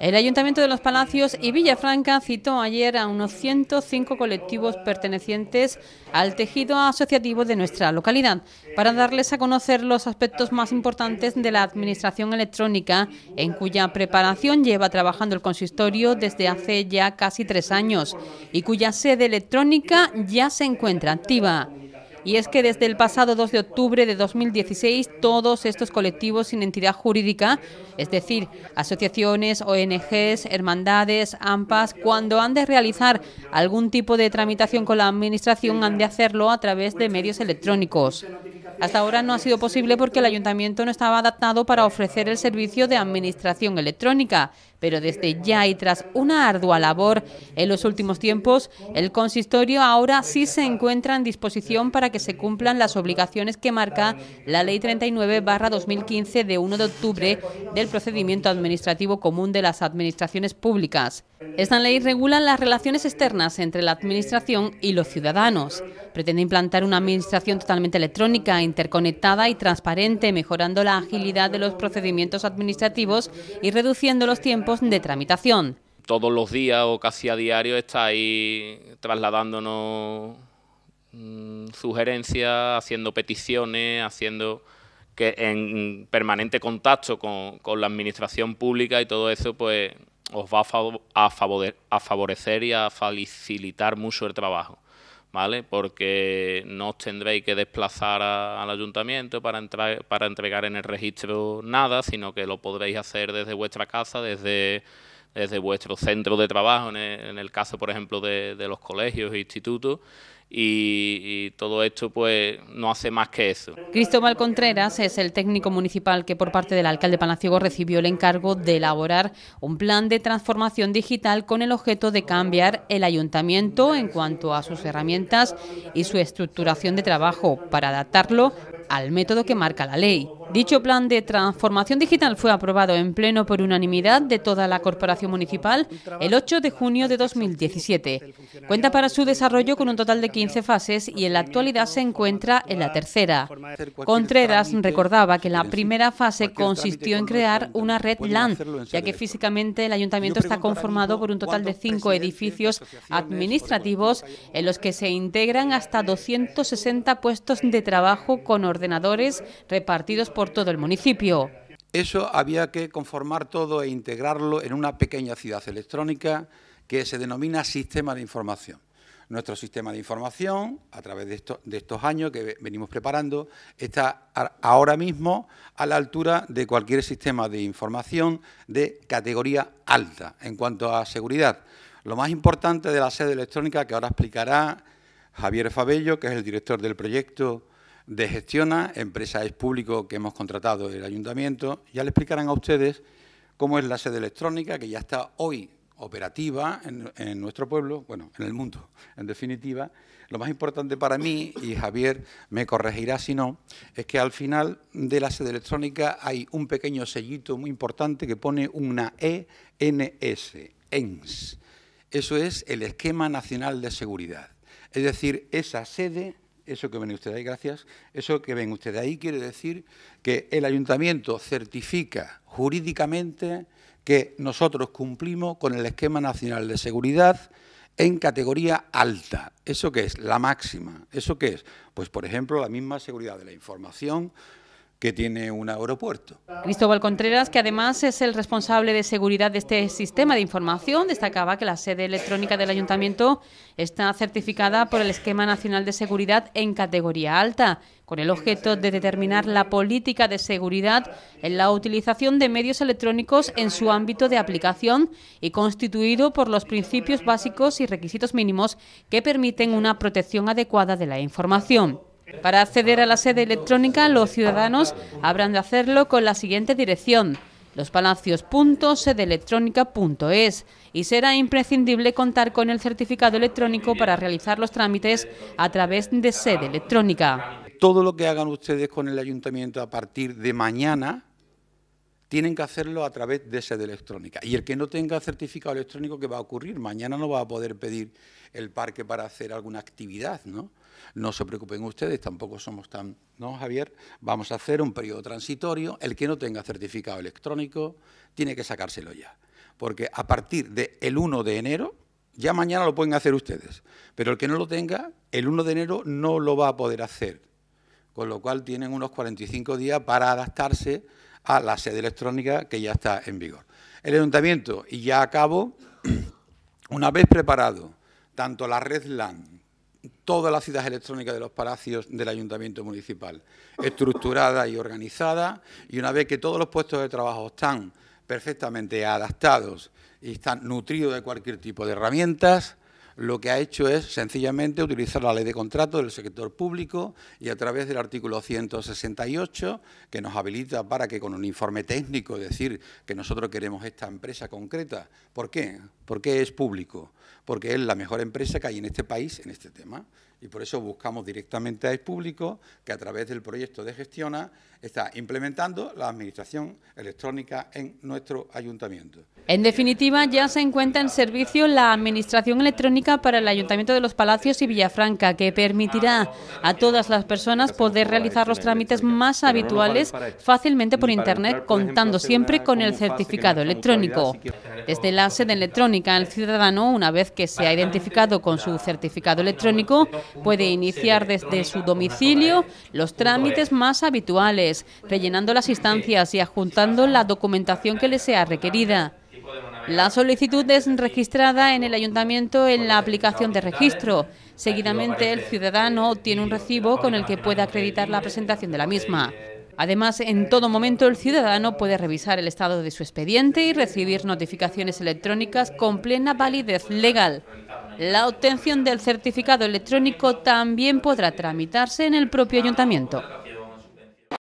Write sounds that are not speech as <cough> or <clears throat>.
El Ayuntamiento de los Palacios y Villafranca citó ayer a unos 105 colectivos pertenecientes al tejido asociativo de nuestra localidad para darles a conocer los aspectos más importantes de la administración electrónica, en cuya preparación lleva trabajando el consistorio desde hace ya casi tres años y cuya sede electrónica ya se encuentra activa. Y es que desde el pasado 2 de octubre de 2016, todos estos colectivos sin entidad jurídica, es decir, asociaciones, ONGs, hermandades, AMPAs, cuando han de realizar algún tipo de tramitación con la Administración, han de hacerlo a través de medios electrónicos. Hasta ahora no ha sido posible porque el ayuntamiento no estaba adaptado para ofrecer el servicio de administración electrónica pero desde ya y tras una ardua labor en los últimos tiempos, el consistorio ahora sí se encuentra en disposición para que se cumplan las obligaciones que marca la Ley 39-2015 de 1 de octubre del procedimiento administrativo común de las administraciones públicas. Esta ley regula las relaciones externas entre la Administración y los ciudadanos. Pretende implantar una Administración totalmente electrónica, interconectada y transparente, mejorando la agilidad de los procedimientos administrativos y reduciendo los tiempos de tramitación. Todos los días o casi a diario está ahí trasladándonos mm, sugerencias, haciendo peticiones, haciendo que en permanente contacto con, la administración pública y todo eso, pues os va a, a favorecer y a facilitar mucho el trabajo. ¿vale? Porque no os tendréis que desplazar al ayuntamiento para, para entregar en el registro nada, sino que lo podréis hacer desde vuestra casa, desde desde vuestro centro de trabajo, en el, caso, por ejemplo, de, los colegios e institutos, y, todo esto pues no hace más que eso. Cristóbal Contreras es el técnico municipal que por parte del alcalde Palaciego recibió el encargo de elaborar un plan de transformación digital con el objeto de cambiar el ayuntamiento en cuanto a sus herramientas y su estructuración de trabajo para adaptarlo al método que marca la ley. Dicho plan de transformación digital fue aprobado en pleno por unanimidad de toda la Corporación Municipal el 8 de junio de 2017. Cuenta para su desarrollo con un total de 15 fases y en la actualidad se encuentra en la tercera. Contreras recordaba que la primera fase consistió en crear una red LAN, ya que físicamente el ayuntamiento está conformado por un total de cinco edificios administrativos en los que se integran hasta 260 puestos de trabajo con ordenadores repartidos por todo el municipio. Eso había que conformar todo e integrarlo en una pequeña ciudad electrónica que se denomina Sistema de Información. Nuestro sistema de información, a través de, de estos años que venimos preparando, está ahora mismo a la altura de cualquier sistema de información de categoría alta en cuanto a seguridad. Lo más importante de la sede electrónica que ahora explicará Javier Fabello, que es el director del proyecto de Gestiona, empresa es público que hemos contratado el ayuntamiento. Ya le explicarán a ustedes cómo es la sede electrónica, que ya está hoy operativa en, nuestro pueblo, bueno, en el mundo, en definitiva. Lo más importante para mí, y Javier me corregirá si no, es que al final de la sede electrónica hay un pequeño sellito muy importante que pone una ENS, ENS. Eso es el Esquema Nacional de Seguridad. Es decir, esa sede eso que ven ustedes ahí, gracias, eso que ven ustedes ahí quiere decir que el ayuntamiento certifica jurídicamente que nosotros cumplimos con el esquema nacional de seguridad en categoría alta. ¿Eso qué es? La máxima. ¿Eso qué es? Pues, por ejemplo, la misma seguridad de la información, que tiene un aeropuerto. Cristóbal Contreras, que además es el responsable de seguridad de este sistema de información, destacaba que la sede electrónica del ayuntamiento está certificada por el Esquema Nacional de Seguridad en categoría alta, con el objeto de determinar la política de seguridad en la utilización de medios electrónicos en su ámbito de aplicación y constituido por los principios básicos y requisitos mínimos que permiten una protección adecuada de la información. Para acceder a la sede electrónica, los ciudadanos habrán de hacerlo con la siguiente dirección lospalacios.sedelectrónica.es, y será imprescindible contar con el certificado electrónico para realizar los trámites a través de sede electrónica. Todo lo que hagan ustedes con el ayuntamiento a partir de mañana tienen que hacerlo a través de sede electrónica. Y el que no tenga certificado electrónico, ¿qué va a ocurrir? Mañana no va a poder pedir el parque para hacer alguna actividad, ¿no? No se preocupen ustedes, tampoco somos tan... ¿No, Javier? Vamos a hacer un periodo transitorio. El que no tenga certificado electrónico tiene que sacárselo ya. Porque a partir del 1 de enero, ya mañana lo pueden hacer ustedes. Pero el que no lo tenga, el 1 de enero no lo va a poder hacer. Con lo cual tienen unos 45 días para adaptarse a la sede electrónica que ya está en vigor. El ayuntamiento, y ya acabo, <clears throat> una vez preparado tanto la red LAN, todas las ciudades electrónicas de los palacios del ayuntamiento municipal, estructurada y organizada, y una vez que todos los puestos de trabajo están perfectamente adaptados y están nutridos de cualquier tipo de herramientas, lo que ha hecho es sencillamente utilizar la ley de contrato del sector público y a través del artículo 168 que nos habilita para que con un informe técnico decir que nosotros queremos esta empresa concreta. ¿Por qué? Porque es público, porque es la mejor empresa que hay en este país en este tema y por eso buscamos directamente al público que a través del proyecto de gestiona está implementando la administración electrónica en nuestro ayuntamiento. En definitiva, ya se encuentra en servicio la administración electrónica para el Ayuntamiento de los Palacios y Villafranca, que permitirá a todas las personas poder realizar los trámites más habituales fácilmente por Internet, contando siempre con el certificado electrónico. Desde la sede electrónica, el ciudadano, una vez que se ha identificado con su certificado electrónico, puede iniciar desde su domicilio los e. trámites más habituales, rellenando las instancias y adjuntando la documentación que le sea requerida. La solicitud es registrada en el ayuntamiento en la aplicación de registro. Seguidamente, el ciudadano obtiene un recibo con el que puede acreditar la presentación de la misma. Además, en todo momento el ciudadano puede revisar el estado de su expediente y recibir notificaciones electrónicas con plena validez legal. La obtención del certificado electrónico también podrá tramitarse en el propio ayuntamiento.